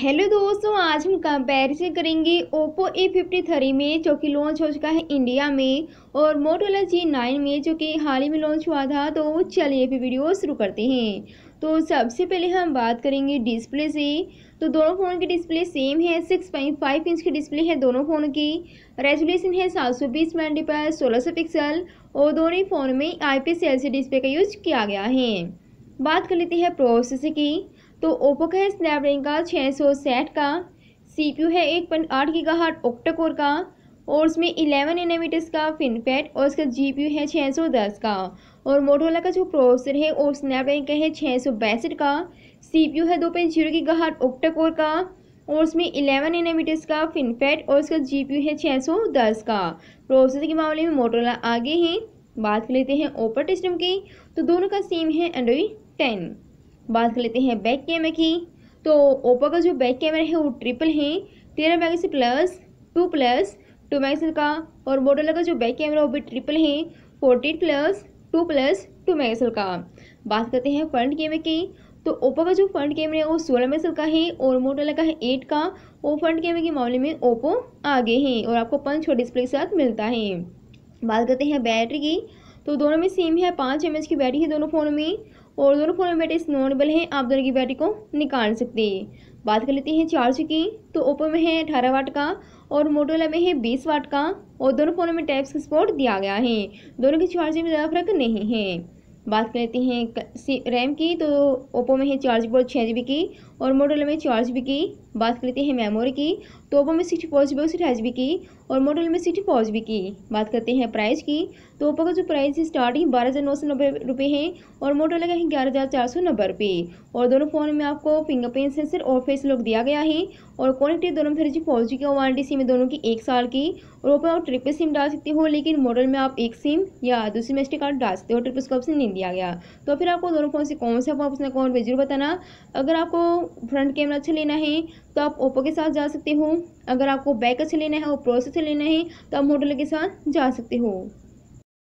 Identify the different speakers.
Speaker 1: hello दोस्तों आज हम कंपैरिजन करेंगे ओप्पो ए फिफ्टी थ्री में जो कि लॉन्च हो चुका है इंडिया में और मोटोला जी नाइन में जो कि हाल ही में लॉन्च हुआ था तो चलिए फिर वीडियो शुरू करते हैं तो सबसे पहले हम बात करेंगे डिस्प्ले से तो दोनों फ़ोन की डिस्प्ले सेम है सिक्स पॉइंट फाइव इंच की डिस्प्ले है दोनों फ़ोन की रेजोल्यूशन है सात सौ बीस पर सोलह सौ पिक्सल और दोनों ही फ़ोन में I P L C display का यूज किया गया है बात कर लेते हैं प्रोसेसर की तो ओप्पो का है स्नैपड्रैगन का छः सौ साठ का यू है एक पॉइंट आठ की हार्ट ऑक्टाकोर का और उसमें इलेवन एनामीटर्स का फिनफैट और पी यू है छः सौ दस का और मोटोला का जो प्रोसेसर है और स्नैपड्रैगन का है छः सौ बैसठ का यू है दो पॉइंट जीरो की हार्ट ऑक्टाकोर का और उसमें इलेवन एनामीटर्स का फिनफैट और पी यू है छः सौ दस का प्रोसेसर के मामले में मोटोला आगे हैं बात कर लेते हैं ओपर सिस्टम की तो दोनों का सेम है एंड्रॉइड टेन बात कर लेते हैं बैक कैमरे की तो ओप्पो का जो बैक कैमरा है वो ट्रिपल है तेरह mega plus two plus two mega का और मोटोला का जो बैक कैमरा वो भी ट्रिपल है fourteen plus two plus two mega का बात करते हैं फ्रंट कैमरे की तो ओप्पो का जो फ्रंट कैमरा है वो सोलह मेगा का है और मोटोला का है एट का वो फ्रंट कैमरे के मामले में ओप्पो आगे हैं और आपको पंच और डिस्प्ले के साथ मिलता है बात करते हैं बैटरी की तो दोनों में सेम है पाँच एम की बैटरी है दोनों फ़ोन में और दोनों फ़ोन में बैटरी नॉर्मल है आप दोनों की बैटरी को निकाल सकते हैं बात कर लेते हैं चार्ज की तो ओप्पो में है अठारह वाट का और मोटोला में है बीस वाट का और दोनों फ़ोनों में टैप्स का सपोर्ट दिया गया है दोनों के चार्जिंग में ज़्यादा फर्क नहीं है बात कर लेते हैं रैम की तो ओप्पो में है चार जी छः जी बी की और मॉडल में चार जी बी की बात कर लेते हैं मेमोरी की तो ओप्पो में सिक्सटी फोर जी बी और जी बी की और मॉडल में सिक्सटी फोर जी बी की बात करते हैं प्राइस की तो ओप्पो का जो प्राइस है स्टार्टिंग बारह हज़ार नौ सौ नब्बे रुपये है और मोडोला का है ग्यारह हज़ार चार सौ नब्बे रुपये और दोनों फ़ोन में आपको फिंगरप्रिंट सेंसर और फेस लॉक दिया गया है और कॉनेक्टिव दोनों फिर जी फोर जी की वारंटी वन डी सिम दोनों की एक साल की और ओपन और ट्रिपल सिम डाल सकते हो लेकिन मॉडल में आप एक सिम या दूसरी मेस्टी कार्ड डाल सकते हो ट्रिपल का ऑप्शन नहीं दिया गया तो फिर आपको दोनों फ़ोन से कौन सा आप अपना कौन पर जरूर बताना अगर आपको फ्रंट कैमरा अच्छा लेना है तो आप ओप्पो के साथ जा सकते हो अगर आपको बैक अच्छा लेना है और प्रोसेस अच्छा लेना है तो आप मॉडल के साथ जा सकते हो